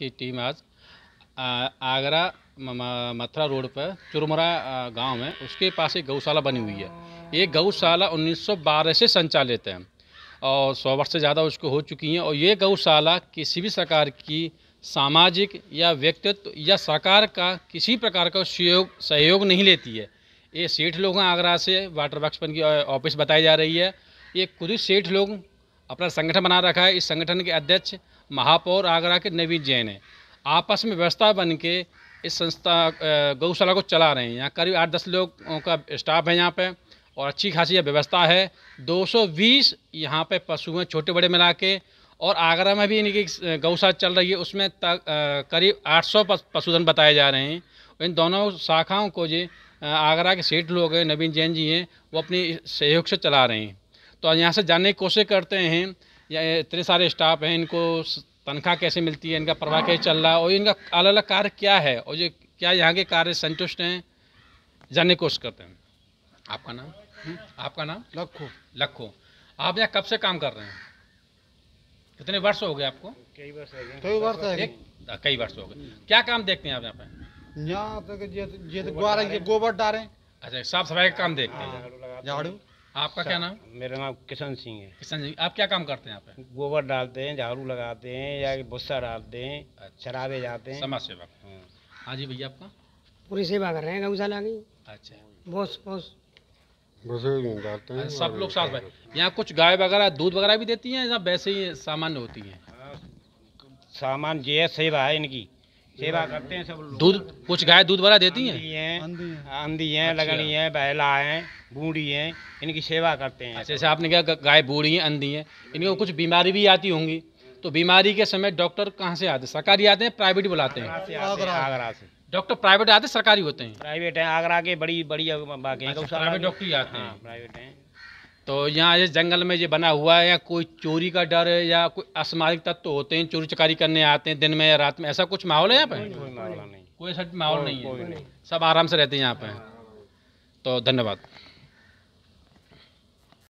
की टीम आज आगरा मथुरा रोड पर चुरमुरा गांव में उसके पास एक गौशाला बनी हुई है ये गौशाला 1912 से संचालित है और सौ वर्ष से ज़्यादा उसको हो चुकी हैं और ये गौशाला किसी भी सरकार की सामाजिक या व्यक्तित्व या सरकार का किसी प्रकार का सहयोग सहयोग नहीं लेती है ये सेठ लोग हैं आगरा से वाटर वर्क की ऑफिस बताई जा रही है ये खुद ही सेठ लोग अपना संगठन बना रखा है इस संगठन के अध्यक्ष महापौर आगरा के नवीन जैन हैं आपस में व्यवस्था बन के इस संस्था गौशाला को चला रहे हैं यहाँ करीब आठ दस लोग का स्टाफ है यहाँ पे और अच्छी खासी यह व्यवस्था है 220 यहाँ पे पशु हैं छोटे बड़े मिला के और आगरा में भी इनकी गौशाला चल रही है उसमें करीब आठ सौ पशुधन बताए जा रहे हैं इन दोनों शाखाओं को जी आगरा के सेठ लोग हैं नवीन जैन जी हैं वो अपनी सहयोग से चला रहे हैं तो यहाँ से जानने की कोशिश करते हैं या इतने सारे स्टाफ हैं इनको तनख्वाह कैसे मिलती है इनका प्रवाह कैसे चल रहा है और इनका अलग अलग कार्य क्या है और ये क्या यहाँ के कार्य संतुष्ट हैं जानने की कोशिश करते हैं आपका नाम हुँ? हम्म, आपका नाम लखो लखो आप यहाँ कब से काम कर रहे हैं कितने वर्ष हो गए आपको कई वर्ष कई वर्ष हाँ, कई वर्ष हो गए क्या काम देखते हैं आप यहाँ पे यहाँ तो गोबर डालें अच्छा साफ सफाई का काम देखते हैं झाड़ू आपका क्या अच्छा, नाम मेरा नाम किशन सिंह है किशन सिंह आप क्या काम करते हैं यहाँ पे गोबर डालते हैं झाड़ू लगाते हैं या भुस्सा डालते हैं चरावे अच्छा। जाते हैं समाज सेवा हाँ।, हाँ जी भैया आपका पूरी सेवा कर रहे हैं गौशाला की अच्छा बोस बोस अच्छा, सब लोग साथ यहाँ कुछ गाय वगैरह दूध वगैरह भी देती हैं या वैसे ही सामान्य होती हैं सामान ये है सेवा है इनकी सेवा करते हैं सब लोग दूध कुछ गाय दूध वगैरह देती हैं आंधी हैं लगनी है बहला है बूढ़ी हैं इनकी सेवा करते हैं अच्छा, जैसे आपने कहा गाय बूढ़ी हैं अंधी हैं इनको कुछ बीमारी भी आती होंगी तो बीमारी के समय डॉक्टर कहाँ से आते सरकारी आते हैं प्राइवेट बुलाते हैं आगरा से डॉक्टर प्राइवेट आते सरकारी होते हैं प्राइवेट हैं आगरा के बड़ी बड़ी अच्छा, प्राइवेट डॉक्टर ही आते हैं हाँ, प्राइवेट हैं तो यहाँ ये जंगल में ये बना हुआ है या कोई चोरी का डर है या कोई असामाजिक तत्व तो होते हैं चोरी चकारी करने आते हैं दिन में या रात में ऐसा कुछ माहौल है यहाँ पे कोई माहौल नहीं कोई ऐसा माहौल नहीं है सब आराम से रहते हैं यहाँ पे तो धन्यवाद